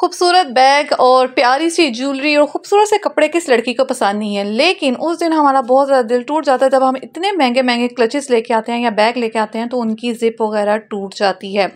खूबसूरत बैग और प्यारी सी ज्वेलरी और खूबसूरत से कपड़े किस लड़की को पसंद नहीं है लेकिन उस दिन हमारा बहुत ज़्यादा दिल टूट जाता है जब हम इतने महंगे महंगे क्लचेस लेके आते हैं या बैग लेके आते हैं तो उनकी ज़िप वगैरह टूट जाती है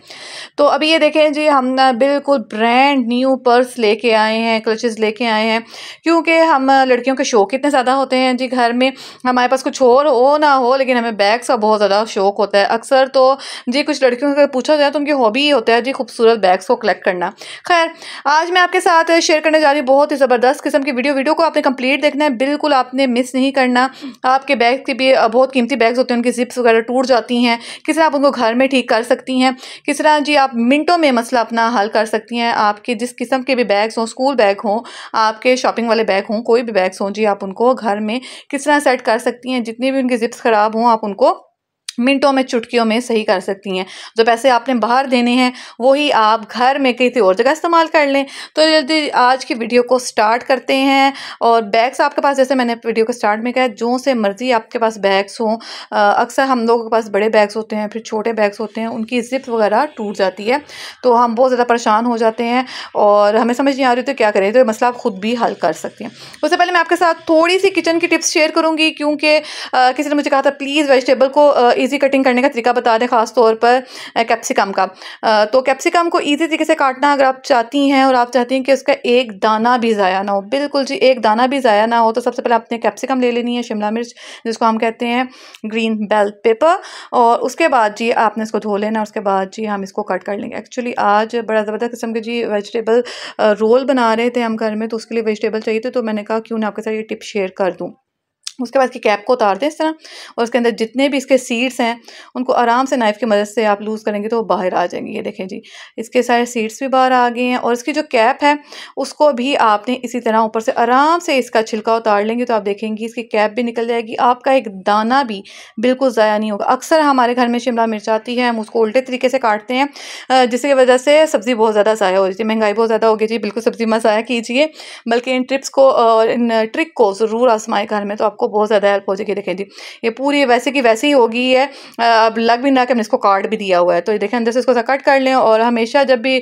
तो अभी ये देखें जी हम बिल्कुल ब्रांड न्यू पर्स लेके आए हैं क्लचेस लेके आए हैं क्योंकि हम लड़कियों के शौक इतने ज़्यादा होते हैं जी घर में हमारे पास कुछ और हो ना हो लेकिन हमें बैग्स का बहुत ज़्यादा शौक होता है अक्सर तो जी कुछ लड़कियों से पूछा जाए तो उनकी हॉबी ही होता है जी खूबसूरत बैग्स को कलेक्ट करना खैर आज मैं आपके साथ शेयर करने जा रही हूँ बहुत ही ज़बरदस्त किस्म की वीडियो वीडियो को आपने कंप्लीट देखना है बिल्कुल आपने मिस नहीं करना आपके बैग के भी बहुत कीमती बैग्स होते हैं उनकी जिप्स वगैरह टूट जाती हैं किस तरह आप उनको घर में ठीक कर सकती हैं किस तरह जी आप मिनटों में मसला अपना हल कर सकती हैं आपके जिस किस्म के भी बैग्स हों स्कूल बैग हों आपके शॉपिंग वाले बैग हों कोई भी बैग्स हों जी आप उनको घर में किस तरह सेट कर सकती हैं जितनी भी उनकी जिप्स ख़राब हों आप उनको मिनटों में चुटकियों में सही कर सकती हैं जो पैसे आपने बाहर देने हैं वही आप घर में किसी और जगह इस्तेमाल कर लें तो जल्दी आज की वीडियो को स्टार्ट करते हैं और बैग्स आपके पास जैसे मैंने वीडियो के स्टार्ट में कहा जो से मर्ज़ी आपके पास बैग्स हों अक्सर हम लोगों के पास बड़े बैग्स होते हैं फिर छोटे बैग्स होते हैं उनकी जिप वगैरह टूट जाती है तो हम बहुत ज़्यादा परेशान हो जाते हैं और हमें समझ नहीं आ रही तो क्या करें तो मसला आप ख़ुद भी हल कर सकते हैं उससे पहले मैं आपके साथ थोड़ी सी किचन की टिप्स शेयर करूँगी क्योंकि किसी ने मुझे कहा था प्लीज़ वेजिटेबल को ईजी कटिंग करने का तरीका बता दें ख़ास तौर पर कैप्सिकम का तो कैप्सिकम को ईजी तरीके से काटना अगर आप चाहती हैं और आप चाहती हैं कि उसका एक दाना भी ज़ाया ना हो बिल्कुल जी एक दाना भी ज़ाया ना हो तो सबसे पहले आपने कैप्सिकम ले लेनी है शिमला मिर्च जिसको हम कहते हैं ग्रीन बेल पेपर और उसके बाद जी आपने इसको धो लेना उसके बाद जी हम इसको कट कर लेंगे एक्चुअली आज बड़ा ज़बरदस्त किस्म के जी वेजिटेबल रोल बना रहे थे हम घर में तो उसके लिए वेजिटेबल चाहिए थे तो मैंने कहा क्यों ना आपके साथ ये टिप शेयर कर दूँ उसके बाद इसकी कैप को उतार दें इस तरह और उसके अंदर जितने भी इसके सीड्स हैं उनको आराम से नाइफ़ की मदद से आप लूज़ करेंगे तो वो बाहर आ जाएंगे ये देखें जी इसके सारे सीड्स भी बाहर आ गए हैं और इसकी जो कैप है उसको भी आपने इसी तरह ऊपर से आराम से इसका छिलका उतार लेंगे तो आप देखेंगी इसकी कैप भी निकल जाएगी आपका एक दाना भी बिल्कुल ज़ाया नहीं होगा अक्सर हमारे घर में शिमला मिर्च आती है हम उसको उल्टे तरीके से काटते हैं जिसकी वजह से सब्ज़ी बहुत ज़्यादा ज़ाया हो जाती है महंगाई बहुत ज़्यादा हो गई जी बिल्कुल सब्ज़ी मत ज़ाया कीजिए बल्कि इन ट्रिप्स को और इन ट्रिक को ज़रूर आसमाए घर में तो आपको आपको बहुत ज़्यादा हेल्प हो जाएगी देखें जी ये पूरी वैसे की वैसे ही होगी है अब लग भी ना कि हमने इसको काट भी दिया हुआ है तो ये देखें अंदर से इसको कट कर लें और हमेशा जब भी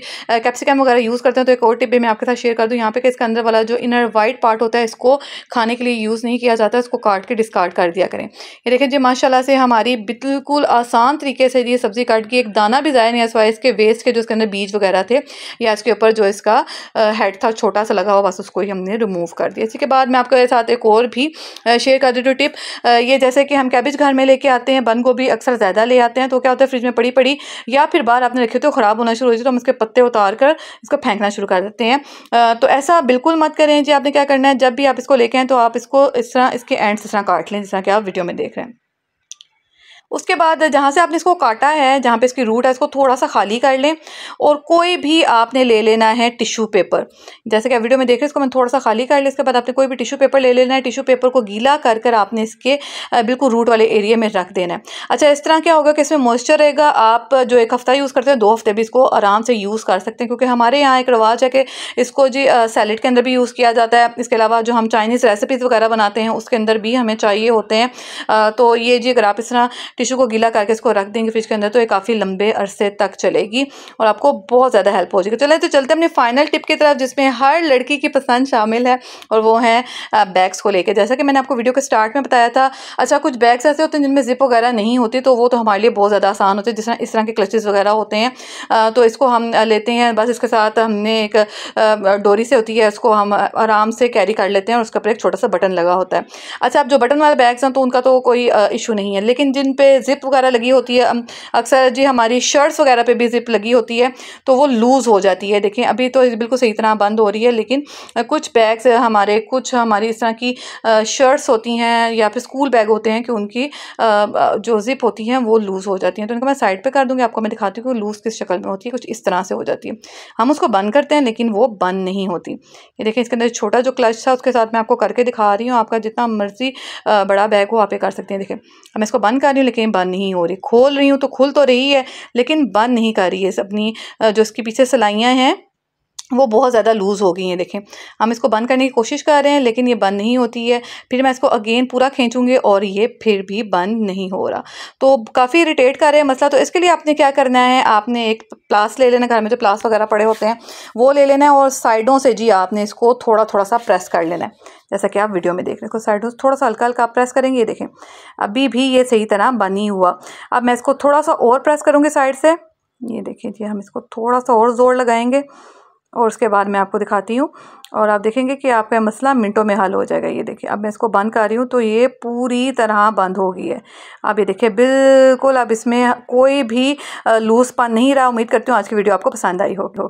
कैप्सिकम वगैरह यूज़ करते हैं तो एक और टिप भी मैं आपके साथ शेयर कर दूँ यहाँ पर इसके अंदर वाला जो इनर वाइट पार्ट होता है इसको खाने के लिए यूज़ नहीं किया जाता इसको काट के डिस्कार्ड कर दिया करें ये देखें जी माशाला से हमारी बिल्कुल आसान तरीके से ये सब्ज़ी काट की एक दाना भी ज़ाया नहीं है इसके वेस्ट के जो इसके अंदर बीज वगैरह थे या इसके ऊपर जो इसका हेड था छोटा सा लगा हुआ बस उसको ही हमने रिमूव कर दिया इसी के बाद मैं आपके साथ एक और भी शेयर शेयर कर देती हूँ टिप ये जैसे कि हम कैबिज घर में लेके आते हैं बंद गोभी अक्सर ज़्यादा ले आते हैं तो क्या होता है फ्रिज में पड़ी पड़ी या फिर बाहर आपने रखे तो ख़राब होना शुरू हो जाए तो हम इसके पत्ते उतार कर इसको फेंकना शुरू कर देते हैं तो ऐसा बिल्कुल मत करें जी आपने क्या करना है जब भी आप इसको लेके आए तो आप इसको इस तरह इसके एंड इस तरह काट लें जिस तरह कि आप वीडियो में देख रहे हैं उसके बाद जहाँ से आपने इसको काटा है जहाँ पे इसकी रूट है इसको थोड़ा सा खाली कर लें और कोई भी आपने ले लेना है टिश्यू पेपर जैसे कि आप वीडियो में देख रहे हैं इसको मैंने थोड़ा सा खाली कर लें इसके बाद आपने कोई भी टिश्यू पेपर ले लेना है टिश्यू पेपर को गीला कर कर आपने इसके बिल्कुल रूट वाले एरिए में रख देना है अच्छा इस तरह क्या होगा कि इसमें मॉइस्चर रहेगा आप जो एक हफ़्ता यूज़ करते हैं दो हफ्ते भी इसको आराम से यूज़ कर सकते हैं क्योंकि हमारे यहाँ एक रवाज है कि इसको जी सैलड के अंदर भी यूज़ किया जाता है इसके अलावा जो हम चाइनीज़ रेसिपीज़ वगैरह बनाते हैं उसके अंदर भी हमें चाहिए होते हैं तो ये जी अगर आप इस तरह टिशू को गीला करके इसको रख देंगे फ्रिज के अंदर तो ये काफ़ी लंबे अरसे तक चलेगी और आपको बहुत ज़्यादा हेल्प हो जाएगी चले तो चलते अपने फाइनल टिप की तरफ जिसमें हर लड़की की पसंद शामिल है और वो हैं बैग्स को लेकर जैसा कि मैंने आपको वीडियो के स्टार्ट में बताया था अच्छा कुछ बैग्स ऐसे होते हैं जिनमें जिप वगैरह नहीं होती तो वो तो हमारे लिए बहुत ज़्यादा आसान होते हैं जिस तरह इस तरह के क्लचेज़ वगैरह होते हैं तो इसको हम लेते हैं बस इसके साथ हमने एक डोरी से होती है इसको हम आराम से कैरी कर लेते हैं और उसके ऊपर एक छोटा सा बटन लगा होता है अच्छा आप जो बटन वाले बैग्स हैं तो उनका तो कोई इशू नहीं है लेकिन जिन पे ज़िप वगैरह लगी होती है अक्सर जी हमारी शर्ट्स वगैरह पे भी ज़िप लगी होती है तो वो लूज़ हो जाती है देखें अभी तो बिल्कुल सही तरह बंद हो रही है लेकिन कुछ बैग्स हमारे कुछ हमारी इस तरह की शर्ट्स होती हैं या फिर स्कूल बैग होते हैं कि उनकी जो ज़िप होती हैं वो लूज़ हो जाती हैं तो उनको मैं साइड पर कर दूँगी आपको मैं दिखाती हूँ कि लूज़ किस शक्ल में होती है कुछ इस तरह से हो जाती है हम उसको बंद करते हैं लेकिन वो बंद नहीं होती ये देखें इसके अंदर छोटा जो क्लच था उसके साथ मैं आपको करके दिखा रही हूँ आपका जितना मर्ज़ी बड़ा बैग हो आप ये कर सकते हैं देखें मैं इसको बंद कर रही हूँ लेकिन आंखें बंद नहीं हो रही खोल रही हूँ तो खुल तो रही है लेकिन बंद नहीं कर रही है अपनी जो इसके पीछे सिलाइयाँ हैं वो बहुत ज़्यादा लूज़ हो गई हैं देखें हम इसको बंद करने की कोशिश कर रहे हैं लेकिन ये बंद नहीं होती है फिर मैं इसको अगेन पूरा खींचूँगी और ये फिर भी बंद नहीं हो रहा तो काफ़ी इरीटेट कर रहे हैं मसला तो इसके लिए आपने क्या करना है आपने एक प्लास ले लेना घर में जो प्लास वगैरह पड़े होते हैं वो ले लेना है और साइडों से जी आपने इसको थोड़ा थोड़ा सा प्रेस कर लेना है जैसा कि आप वीडियो में देख रहे हो साइडों से थोड़ा सा हल्का हल्का आप प्रेस करेंगे ये देखें अभी भी ये सही तरह बनी हुआ अब मैं इसको थोड़ा सा और प्रेस करूँगी साइड से ये देखें जी हम इसको थोड़ा सा और ज़ोर लगाएँगे और उसके बाद मैं आपको दिखाती हूँ और आप देखेंगे कि आपका मसला मिनटों में हल हो जाएगा ये देखिए अब मैं इसको बंद कर रही हूँ तो ये पूरी तरह बंद हो गई है अब ये देखिए बिल्कुल अब इसमें कोई भी लूज़ पान नहीं रहा उम्मीद करती हूँ आज की वीडियो आपको पसंद आई हो